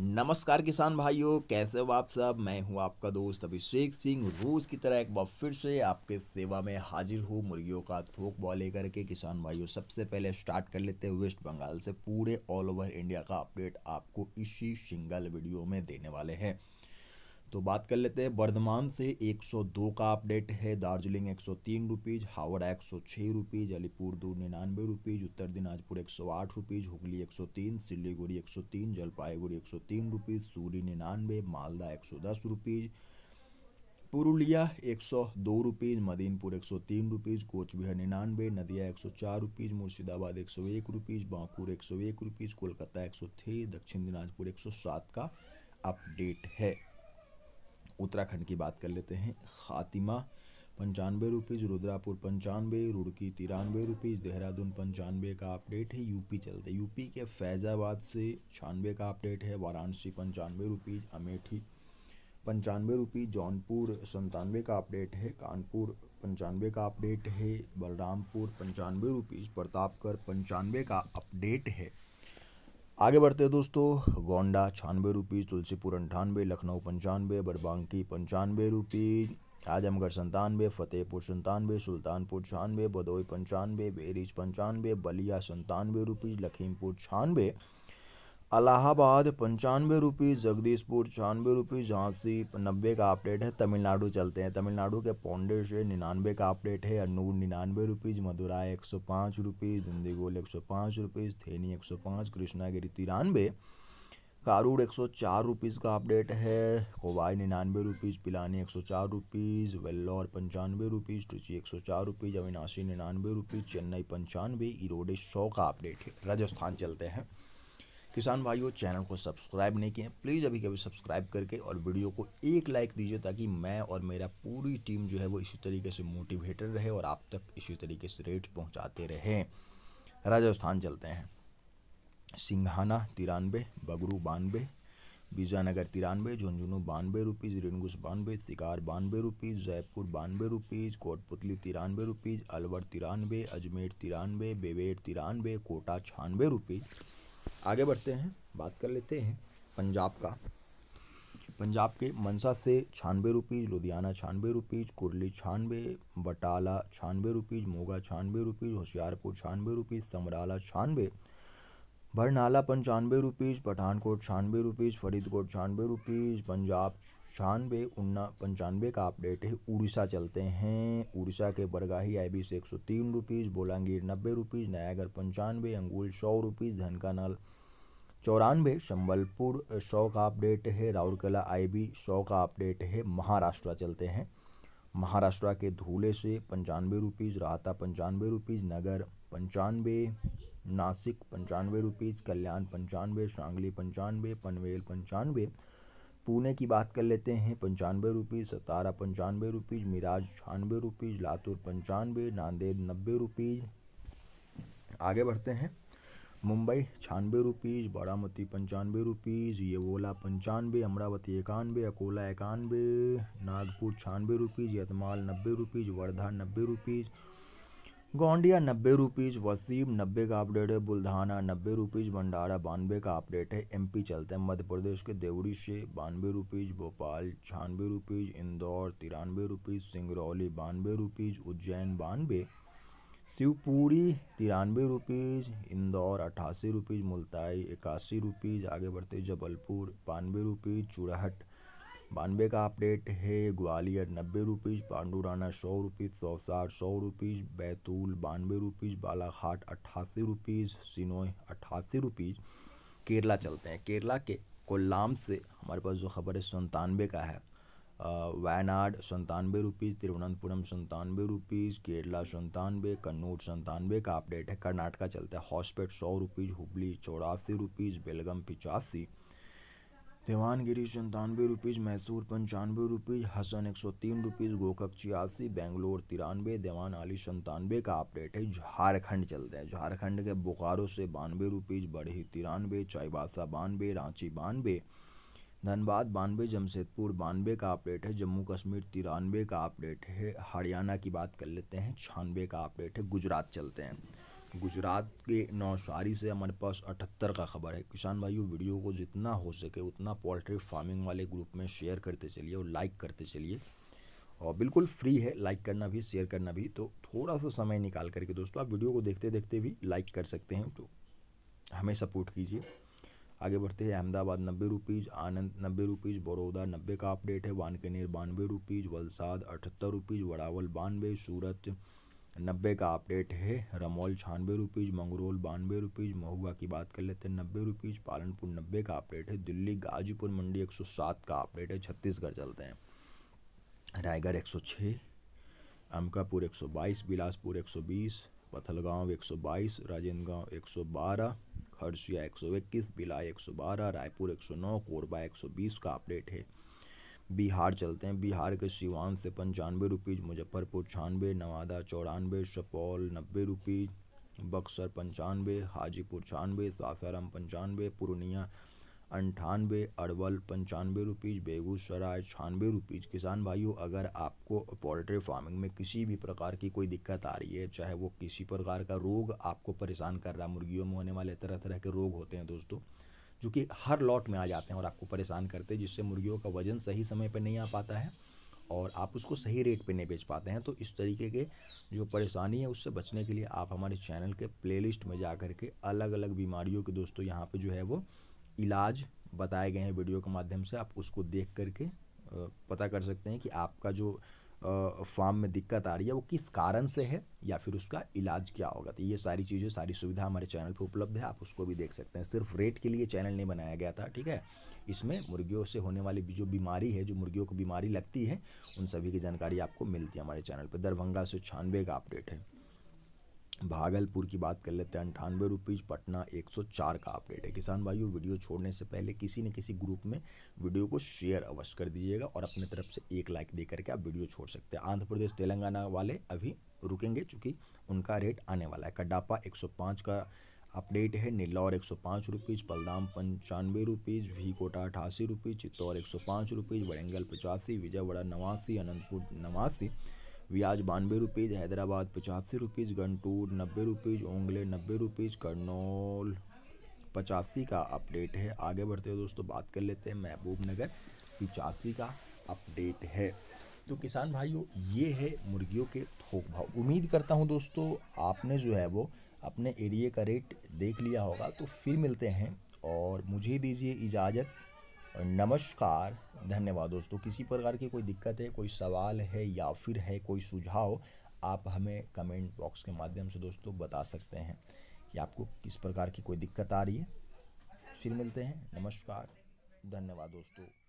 नमस्कार किसान भाइयों कैसे हो आप सब मैं हूं आपका दोस्त अभिषेक सिंह रोज की तरह एक बार फिर से आपके सेवा में हाजिर हूं मुर्गियों का थोक बॉ लेकर के किसान भाइयों सबसे पहले स्टार्ट कर लेते हैं वेस्ट बंगाल से पूरे ऑल ओवर इंडिया का अपडेट आपको इसी सिंगल वीडियो में देने वाले हैं तो बात कर लेते हैं वर्धमान से 102 का अपडेट है दार्जिलिंग 103 रुपीज़ हावड़ा एक सौ छः रुपीज़ अलीपुर दूर निन्यानवे रुपीज़ उत्तर दिनाजपुर आठ रुपीज़ हुगली 103 सिलीगुड़ी तीन जलपाईगुड़ी एक सौ तीन रुपीज़ सूरी निन्यानवे मालदा दस रुपीज़ पुरुलिया एक सौ दो रुपीज़ मदीनपुर एक सौ तीन रुपीज़ कोचबिहार निन्यानवे नदिया एक सौ चार रुपीज़ मुर्शिदाबाद एक सौ एक रुपीज़ बांकुर एक सौ एक रुपीज़ कोलकाता एक सौ छः दक्षिण दिनाजपुर एक सौ सात का अपडेट है उत्तराखंड की बात कर लेते हैं खातिमा पंचानवे रुपीज़ रुद्रापुर पंचानवे रुड़की तिरानवे रुपीज़ देहरादून पंचानवे का अपडेट है यूपी चलते यूपी के फैज़ाबाद से छानवे का अपडेट है वाराणसी पंचानवे रुपीज़ अमेठी पंचानवे रुपीज़ जौनपुर संतानवे का अपडेट है कानपुर पंचानवे का अपडेट है बलरामपुर पंचानवे रुपीज़ प्रतापगढ़ पंचानवे का अपडेट है आगे बढ़ते हैं दोस्तों गोंडा छियानवे रुपीज़ तुलसीपुर अंठानबे लखनऊ पंचानवे बरबांकी पंचानवे रुपीज़ आजमगढ़ संतानवे फतेहपुर संतानवे सुल्तानपुर छियानवे भदोई पंचानवे बेरीज पंचानवे बलिया संतानवे रुपीज़ लखीमपुर छियानवे अलाहाबाद पंचानवे रुपीज़ जगदीशपुर छियानवे रुपीज़ झांसी नब्बे का अपडेट है तमिलनाडु चलते हैं तमिलनाडु के पौंडे से निन्यानवे का अपडेट है अनूर निन्यानवे रुपीज़ मदुरा एक सौ पाँच रुपीज़ दिंदीगोल एक सौ पाँच रुपीज़ थेनी एक सौ पाँच कृष्णागिरी तिरानवे कारूड एक सौ चार रुपीज़ का अपडेट है कोवाई निन्यानवे रुपीज़ पिलानी एक सौ चार रुपीज़ वेल्लोर पंचानवे रुपीज़ ट्रिची एक सौ चार रुपीज़ अविनाशी निन्यानवे रुपीज़ चेन्नई पंचानवे इरोडे सौ का अपडेट है राजस्थान चलते हैं किसान भाइयों चैनल को सब्सक्राइब नहीं किया प्लीज़ अभी कभी सब्सक्राइब करके और वीडियो को एक लाइक दीजिए ताकि मैं और मेरा पूरी टीम जो है वो इसी तरीके से मोटिवेटेड रहे और आप तक इसी तरीके से रेट पहुँचाते रहें राजस्थान चलते हैं सिंघाना तिरानवे बगरू बानवे बीजानगर तिरानवे झुंझुनू बानवे रुपीज़ रिनगुस बानवे शिकार बानवे रुपीज़ जयपुर बानवे रुपीज़ कोटपुतली तिरानवे रुपीज़ अलवर तिरानवे अजमेर तिरानवे बेवेर तिरानवे कोटा छानवे रुपीज़ आगे बढ़ते हैं बात कर लेते हैं पंजाब का पंजाब के मनसा से छानबे रुपीज़ लुधियाना छानबे रुपीज़ कुरली छानबे बटाला छानबे रुपीज़ मोगा छानबे रुपीज़ होशियारपुर छानबे रुपीज़ समराला छानबे बरनाला पंचानवे रुपीज़ पठानकोट छियानवे रुपीज़ फरीदकोट छानवे रुपीज़ पंजाब छियानवे उन्ना पंचानवे का अपडेट है उड़ीसा चलते हैं उड़ीसा के बरगाही आई बी से एक सौ तीन रुपीज़ बोलांगीर नब्बे रुपीज़ नयागढ़ पंचानवे अंगूल सौ रुपीज़ धनकानाल चौरानवे संबलपुर सौ का अपडेट है राउरकला बी सौ का अपडेट है महाराष्ट्र चलते हैं महाराष्ट्र के धूले से पंचानवे रुपीज़ राहता पंचानवे रुपीज़ नगर पंचानवे नासिक पंचानवे रुपीज़ कल्याण पंचानवे शांगली पंचानवे पनवेल पंचानवे पुणे की बात कर लेते हैं पंचानवे रुपीज़ सतारा पंचानवे रुपीज़ मिराज छानवे रुपीज़ लातूर पंचानवे नांदेड़ नब्बे रुपीज़ आगे बढ़ते हैं मुंबई छानवे रुपीज़ बारामती पंचानवे रुपीज़ येवोला पंचानवे अमरावती इक्यानवे अकोला इक्यानवे नागपुर छानवे रुपीज़ यतमाल नब्बे रुपीज़ वर्धा नब्बे रुपीज़ गोंडिया नब्बे रुपीज़ वसीम नब्बे का अपडेट है बुल्धाना नब्बे रुपीज़ भंडारा बानवे का अपडेट है एमपी चलते हैं मध्य प्रदेश के देवरी से बानवे रुपीज़ भोपाल छियानवे रुपीज़ इंदौर तिरानवे रुपीज़ सिंगरौली बानवे रुपीज़ उज्जैन बानवे शिवपुरी तिरानवे रुपीज़ इंदौर अट्ठासी रुपीज़ मुल्ताई इक्यासी रुपीज़ आगे बढ़ते जबलपुर बानवे रुपीज़ चुड़हट बानवे का अपडेट है ग्वालियर नब्बे रुपीज़ पांडुराना सौ रुपीज़ सौसार सौ रुपीज़ बैतूल बानवे रुपीज़ बालाघाट अट्ठासी रुपीज़ सिनोई अट्ठासी रुपीज़ केरला चलते हैं केरला के कोल्लाम से हमारे पास जो खबर है संतानवे का है वायनाड संतानवे रुपीज़ तिरुवनंतपुरम संतानवे रुपीज़ केरला संतानवे कन्नूर संतानवे का अपडेट है कर्नाटका चलता है हॉस्पेट सौ रुपीज़ हुबली चौरासी रुपीज़ बेलगम पिचासी देवानगिरी संतानवे रुपीज़ मैसूर पंचानवे रुपीज़ हसन एक सौ तीन रुपीज़ गोकक छियासी बेंगलोर तिरानवे देवान आली संतानवे का अपडेट है झारखंड चलते हैं झारखंड के बोकारो से बानवे रुपीज़ बढ़ी तिरानवे चाईबासा बानवे रांची बानवे धनबाद बानवे जमशेदपुर बानवे का अपडेट है जम्मू कश्मीर तिरानवे का अपडेट है हरियाणा की बात कर लेते हैं छानवे का अपडेट है गुजरात चलते हैं गुजरात के नौशारी से हमारे पास अठहत्तर का खबर है किसान भाइयों वीडियो को जितना हो सके उतना पोल्ट्री फार्मिंग वाले ग्रुप में शेयर करते चलिए और लाइक करते चलिए और बिल्कुल फ्री है लाइक करना भी शेयर करना भी तो थोड़ा सा समय निकाल करके दोस्तों आप वीडियो को देखते देखते भी लाइक कर सकते हैं तो हमें सपोर्ट कीजिए आगे बढ़ते हैं अहमदाबाद नब्बे रुपीज़ आनंद नब्बे रुपीज़ बड़ौदा नब्बे का अपडेट है वानकनेर बानवे रुपीज़ वलसाद अठहत्तर रुपीज़ वड़ावल बानवे सूरत नब्बे का अपडेट है रमौल छानबे रुपीज़ मंगरोल बानवे रुपीज़ महुआ की बात कर लेते हैं नब्बे रुपीज़ पालनपुर नब्बे का अपडेट है दिल्ली गाजीपुर मंडी एक सौ सात का अपडेट है छत्तीसगढ़ चलते हैं रायगढ़ एक सौ छः अमकापुर एक सौ बाईस बिलासपुर एक सौ बीस पथलगांव एक सौ बाईस राजेंद्रगाँव एक सौ बारह खरसिया एक सौ इक्कीस बिलाई एक सौ बारह रायपुर एक सौ नौ कोरबा एक सौ बीस का अपडेट है बिहार चलते हैं बिहार के सिवान से पंचानवे रुपीज़ मुजफ्फरपुर छानवे नवादा चौरानवे सुपौल नब्बे रुपीज़ बक्सर पंचानवे हाजीपुर छानवे सासाराम पंचानवे पूर्णिया अंठानवे अरवल पंचानवे रुपीज़ बेगूसराय छानवे रुपीज़ किसान भाइयों अगर आपको पोल्ट्री फार्मिंग में किसी भी प्रकार की कोई दिक्कत आ रही है चाहे वो किसी प्रकार का रोग आपको परेशान कर रहा है मुर्गियों में होने वाले तरह तरह के रोग होते हैं दोस्तों जो कि हर लॉट में आ जाते हैं और आपको परेशान करते हैं जिससे मुर्गियों का वज़न सही समय पर नहीं आ पाता है और आप उसको सही रेट पर नहीं बेच पाते हैं तो इस तरीके के जो परेशानी है उससे बचने के लिए आप हमारे चैनल के प्ले में जा कर के अलग अलग बीमारियों के दोस्तों यहाँ पर जो है वो इलाज बताए गए हैं वीडियो के माध्यम से आप उसको देख करके पता कर सकते हैं कि आपका जो फॉर्म में दिक्कत आ रही है वो किस कारण से है या फिर उसका इलाज क्या होगा तो ये सारी चीज़ें सारी सुविधा हमारे चैनल पर उपलब्ध है आप उसको भी देख सकते हैं सिर्फ रेट के लिए चैनल नहीं बनाया गया था ठीक है इसमें मुर्गियों से होने वाली जो बीमारी है जो मुर्गियों को बीमारी लगती है उन सभी की जानकारी आपको मिलती है हमारे चैनल पर दरभंगा से छानबे का अपडेट है भागलपुर की बात कर लेते हैं अंठानवे रुपीज़ पटना 104 का अपडेट है किसान भाइयों वीडियो छोड़ने से पहले किसी न किसी ग्रुप में वीडियो को शेयर अवश्य कर दीजिएगा और अपने तरफ से एक लाइक दे करके आप वीडियो छोड़ सकते हैं आंध्र प्रदेश तेलंगाना वाले अभी रुकेंगे चूँकि उनका रेट आने वाला है कडापा एक का अपडेट है नीलौर एक सौ पाँच रुपीज़ बलदाम पंचानवे रुपीज़ कोटा अठासी रुपीज़ चित्तौर एक सौ पाँच रुपीज़ वड़ेंगल पचासी विजयवाड़ा नवासी अनंतपुर नवासी व्याज बानवे रुपीज़ हैदराबाद पचासी रुपीज़ गंटूर नब्बे रुपीज़ ओंगले नब्बे रुपीज़ करनौल पचासी का अपडेट है आगे बढ़ते हैं दोस्तों बात कर लेते हैं महबूब नगर पिचासी का अपडेट है तो किसान भाइयों ये है मुर्गियों के थोक भाव उम्मीद करता हूँ दोस्तों आपने जो है वो अपने एरिए का रेट देख लिया होगा तो फिर मिलते हैं और मुझे दीजिए इजाज़त नमस्कार धन्यवाद दोस्तों किसी प्रकार की कोई दिक्कत है कोई सवाल है या फिर है कोई सुझाव आप हमें कमेंट बॉक्स के माध्यम से दोस्तों बता सकते हैं कि आपको किस प्रकार की कोई दिक्कत आ रही है फिर मिलते हैं नमस्कार धन्यवाद दोस्तों